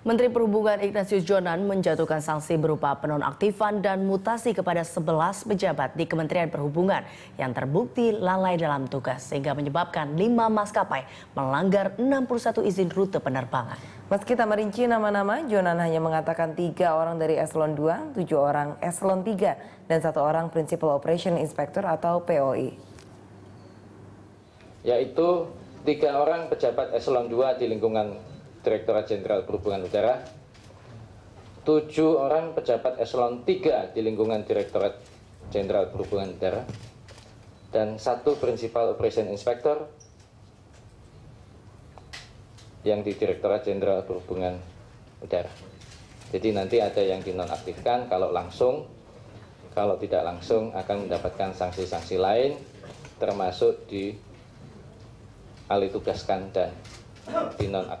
Menteri Perhubungan Ignatius Jonan menjatuhkan sanksi berupa penonaktifan dan mutasi kepada 11 pejabat di Kementerian Perhubungan yang terbukti lalai dalam tugas sehingga menyebabkan 5 maskapai melanggar 61 izin rute penerbangan. Meski tak merinci nama-nama, Jonan hanya mengatakan tiga orang dari Eselon 2, tujuh orang Eselon 3, dan satu orang Principal Operation Inspector atau POI. E. Yaitu tiga orang pejabat Eselon 2 di lingkungan Direktorat Jenderal Perhubungan Udara, tujuh orang pejabat eselon 3 di lingkungan Direktorat Jenderal Perhubungan Udara, dan satu Prinsipal Operation Inspector yang di Direktorat Jenderal Perhubungan Udara. Jadi nanti ada yang dinonaktifkan kalau langsung, kalau tidak langsung akan mendapatkan sanksi-sanksi lain termasuk di alih tugaskan dan dinonaktifkan.